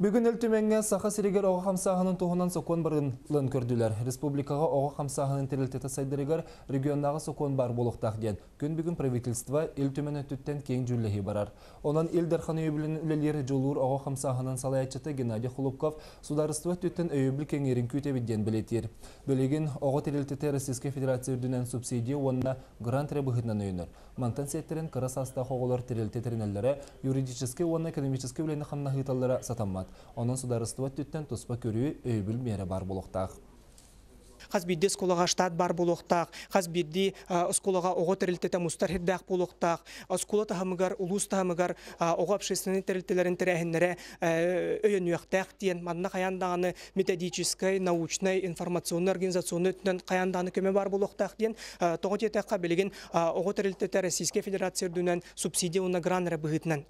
Бүгін өлтіменге сақа сирегер оға қамсағының тұғынан сокон барын көрділер. Республикаға оға қамсағының терілтеті сайдырегер региондағы сокон бар болықтақ ден. Күн бүгін правительство өлтімен өттіттен кең жүрлігі барар. Онан елдерханы өйбілін үлелері жолуыр оға қамсағының салаятчыты Геннадий Хулупков государство түттен өйбіл кеңерін көтебеден білетер. Бөлеген оға терілтеті Российская Федерация үрдінен субсидия онына грант рәбіғытнан өйінір. Мантан сеттерін оғылар қоғылар терілтетерінелері юридический онына экономический өлені қамнағыталары сатаммат. Онын сударыстыва түттен тұспа көрі өйбіл мере бар болуқтақ. Қазбейді сколаға штат бар болуқтақ, қазбейді сколаға оғы тірілтеті мұстар хиддақ болуқтақ, скола тағымығар, ұлыс тағымығар оғы апшесінің тірілтелерін тірәхінлері э, өйін үйіқтәқ дейін, манна қаяндағаны методической, научной, информационный организационы өтінен қаяндағаны көме бар болуқтақ дейін, тоғы тетіққа білген оғы тірілтеті Федерация дүнен субсидия оны гранры бұғытынан